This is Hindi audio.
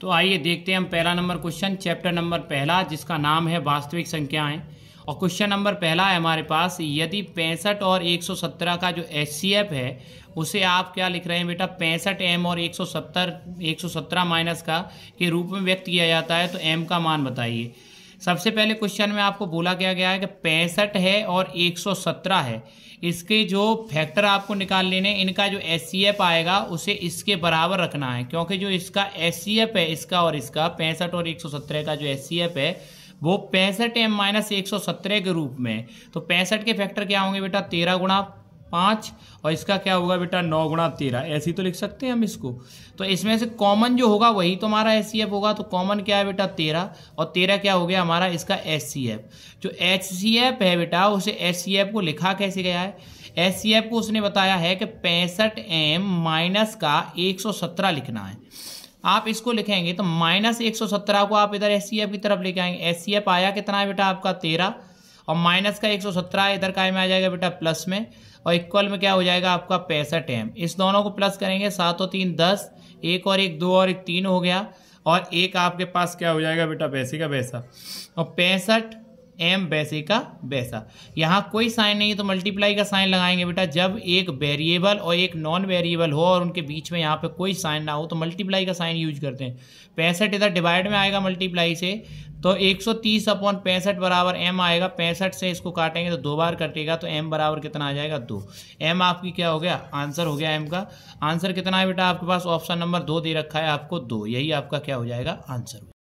तो आइए देखते हैं हम पहला नंबर क्वेश्चन चैप्टर नंबर पहला जिसका नाम है वास्तविक संख्याएं और क्वेश्चन नंबर पहला है हमारे पास यदि पैंसठ और 117 का जो एच है उसे आप क्या लिख रहे हैं बेटा पैंसठ एम और 170 117 माइनस का के रूप में व्यक्त किया जाता है तो एम का मान बताइए सबसे पहले क्वेश्चन में आपको बोला गया गया है कि पैंसठ है और 117 है इसके जो फैक्टर आपको निकाल लेने इनका जो एस e आएगा उसे इसके बराबर रखना है क्योंकि जो इसका एस e है इसका और इसका पैंसठ और सत्रह का जो एस e है वो पैंसठ एम माइनस एक के रूप में तो पैंसठ के फैक्टर क्या होंगे बेटा तेरह गुणा पाँच और इसका क्या होगा बेटा नौ गुणा तेरह ऐसी तो लिख सकते हैं हम इसको तो इसमें से कॉमन जो होगा वही तो हमारा एस होगा तो कॉमन क्या है बेटा तेरह और तेरह क्या हो गया हमारा इसका एस जो एच है बेटा उसे एस को लिखा कैसे गया है एस को उसने बताया है कि पैंसठ एम माइनस का एक सौ सत्रह लिखना है आप इसको लिखेंगे तो माइनस एक सौ सत्रह को आप इधर एस की तरफ लेके आएंगे एस आया कितना है बेटा आपका तेरह और माइनस का 117 इधर काय में आ जाएगा बेटा प्लस में और इक्वल में क्या हो जाएगा आपका पैंसठ एम इस दोनों को प्लस करेंगे सात और तीन दस एक और एक दो और एक तीन हो गया और एक आपके पास क्या हो जाएगा बेटा पैसे का पैसा और पैंसठ एम वैसे का वैसा यहाँ कोई साइन नहीं है तो मल्टीप्लाई का साइन लगाएंगे बेटा जब एक वेरिएबल और एक नॉन वेरिएबल हो और उनके बीच में यहाँ पे कोई साइन ना हो तो मल्टीप्लाई का साइन यूज करते हैं पैंसठ इधर डिवाइड में आएगा मल्टीप्लाई से तो 130 सौ तीस अपॉन पैंसठ बराबर एम आएगा पैंसठ से इसको काटेंगे तो दो बार कटेगा तो एम बराबर कितना आ जाएगा दो एम आपकी क्या हो गया आंसर हो गया एम का आंसर कितना है बेटा आपके पास ऑप्शन नंबर दो दे रखा है आपको दो यही आपका क्या हो जाएगा आंसर